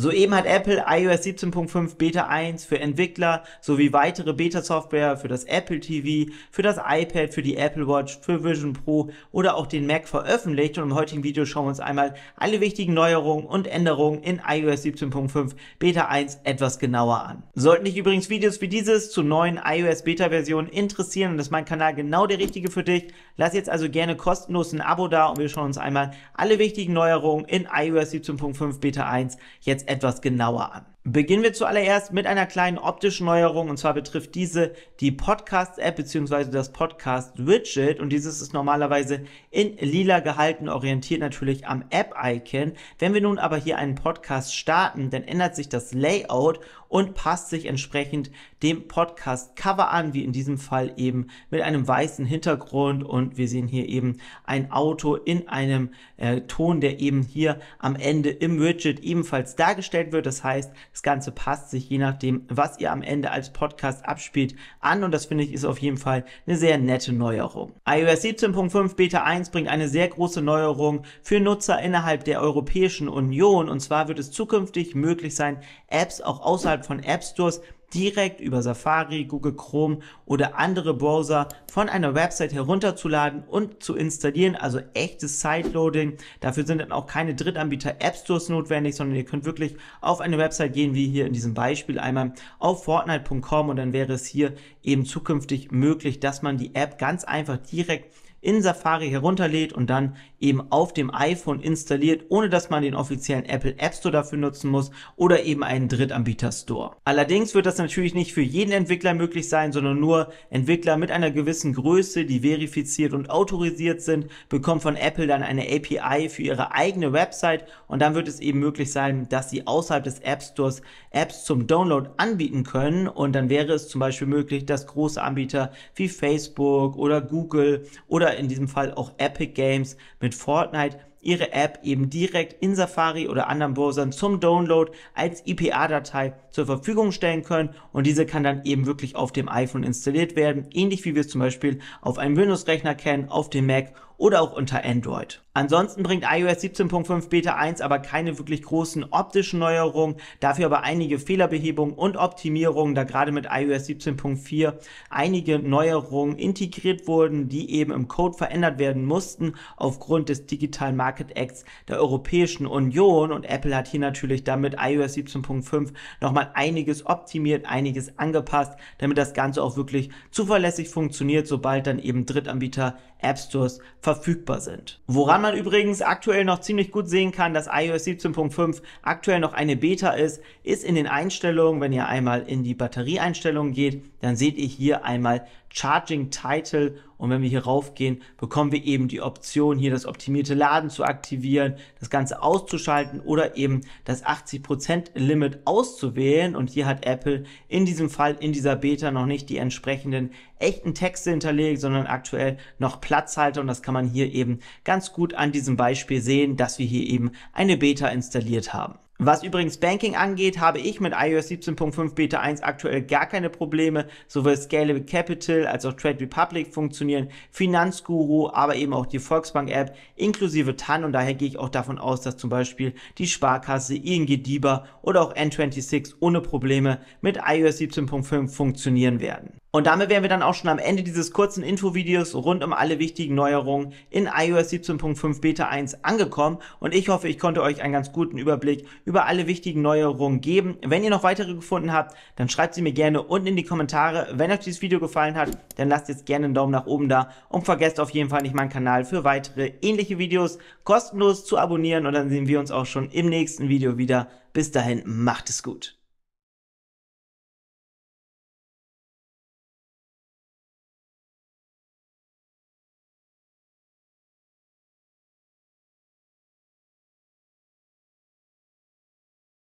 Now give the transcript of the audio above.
Soeben hat Apple iOS 17.5 Beta 1 für Entwickler sowie weitere Beta-Software für das Apple TV, für das iPad, für die Apple Watch, für Vision Pro oder auch den Mac veröffentlicht und im heutigen Video schauen wir uns einmal alle wichtigen Neuerungen und Änderungen in iOS 17.5 Beta 1 etwas genauer an. Sollten dich übrigens Videos wie dieses zu neuen iOS Beta-Versionen interessieren und ist mein Kanal genau der richtige für dich, lass jetzt also gerne kostenlos ein Abo da und wir schauen uns einmal alle wichtigen Neuerungen in iOS 17.5 Beta 1 jetzt etwas genauer an. Beginnen wir zuallererst mit einer kleinen optischen Neuerung und zwar betrifft diese die Podcast-App bzw. das Podcast-Widget und dieses ist normalerweise in lila gehalten, orientiert natürlich am App-Icon. Wenn wir nun aber hier einen Podcast starten, dann ändert sich das Layout und passt sich entsprechend dem Podcast-Cover an, wie in diesem Fall eben mit einem weißen Hintergrund und wir sehen hier eben ein Auto in einem äh, Ton, der eben hier am Ende im Widget ebenfalls dargestellt wird. Das heißt, das Ganze passt sich je nachdem, was ihr am Ende als Podcast abspielt, an und das finde ich ist auf jeden Fall eine sehr nette Neuerung. iOS 17.5 Beta 1 bringt eine sehr große Neuerung für Nutzer innerhalb der Europäischen Union und zwar wird es zukünftig möglich sein, Apps auch außerhalb von App Stores direkt über Safari, Google Chrome oder andere Browser von einer Website herunterzuladen und zu installieren, also echtes Sideloading. Dafür sind dann auch keine Drittanbieter App Stores notwendig, sondern ihr könnt wirklich auf eine Website gehen, wie hier in diesem Beispiel einmal auf fortnite.com und dann wäre es hier eben zukünftig möglich, dass man die App ganz einfach direkt in Safari herunterlädt und dann eben auf dem iPhone installiert, ohne dass man den offiziellen Apple App Store dafür nutzen muss oder eben einen Drittanbieter Store. Allerdings wird das natürlich nicht für jeden Entwickler möglich sein, sondern nur Entwickler mit einer gewissen Größe, die verifiziert und autorisiert sind, bekommen von Apple dann eine API für ihre eigene Website und dann wird es eben möglich sein, dass sie außerhalb des App Stores Apps zum Download anbieten können und dann wäre es zum Beispiel möglich, dass große Anbieter wie Facebook oder Google oder oder in diesem Fall auch Epic Games mit Fortnite ihre App eben direkt in Safari oder anderen Browsern zum Download als IPA-Datei zur Verfügung stellen können und diese kann dann eben wirklich auf dem iPhone installiert werden, ähnlich wie wir es zum Beispiel auf einem Windows-Rechner kennen, auf dem Mac oder auch unter Android. Ansonsten bringt iOS 17.5 Beta 1 aber keine wirklich großen optischen Neuerungen, dafür aber einige Fehlerbehebungen und Optimierungen, da gerade mit iOS 17.4 einige Neuerungen integriert wurden, die eben im Code verändert werden mussten aufgrund des Digital Market Acts der Europäischen Union und Apple hat hier natürlich damit iOS 17.5 nochmal einiges optimiert, einiges angepasst, damit das Ganze auch wirklich zuverlässig funktioniert, sobald dann eben Drittanbieter App Stores verfügbar sind. Woran man übrigens aktuell noch ziemlich gut sehen kann, dass iOS 17.5 aktuell noch eine Beta ist, ist in den Einstellungen, wenn ihr einmal in die Batterieeinstellungen geht, dann seht ihr hier einmal Charging Title und wenn wir hier raufgehen, bekommen wir eben die Option, hier das optimierte Laden zu aktivieren, das Ganze auszuschalten oder eben das 80% Limit auszuwählen. Und hier hat Apple in diesem Fall, in dieser Beta noch nicht die entsprechenden echten Texte hinterlegt, sondern aktuell noch Platzhalter. Und das kann man hier eben ganz gut an diesem Beispiel sehen, dass wir hier eben eine Beta installiert haben. Was übrigens Banking angeht, habe ich mit iOS 17.5 Beta 1 aktuell gar keine Probleme. Sowohl Scalable Capital als auch Trade Republic funktionieren, Finanzguru, aber eben auch die Volksbank-App inklusive TAN und daher gehe ich auch davon aus, dass zum Beispiel die Sparkasse, ING DIBA oder auch N26 ohne Probleme mit iOS 17.5 funktionieren werden. Und damit wären wir dann auch schon am Ende dieses kurzen Infovideos rund um alle wichtigen Neuerungen in iOS 17.5 Beta 1 angekommen und ich hoffe, ich konnte euch einen ganz guten Überblick über alle wichtigen Neuerungen geben. Wenn ihr noch weitere gefunden habt, dann schreibt sie mir gerne unten in die Kommentare. Wenn euch dieses Video gefallen hat, dann lasst jetzt gerne einen Daumen nach oben da und vergesst auf jeden Fall nicht meinen Kanal für weitere ähnliche Videos kostenlos zu abonnieren und dann sehen wir uns auch schon im nächsten Video wieder. Bis dahin, macht es gut.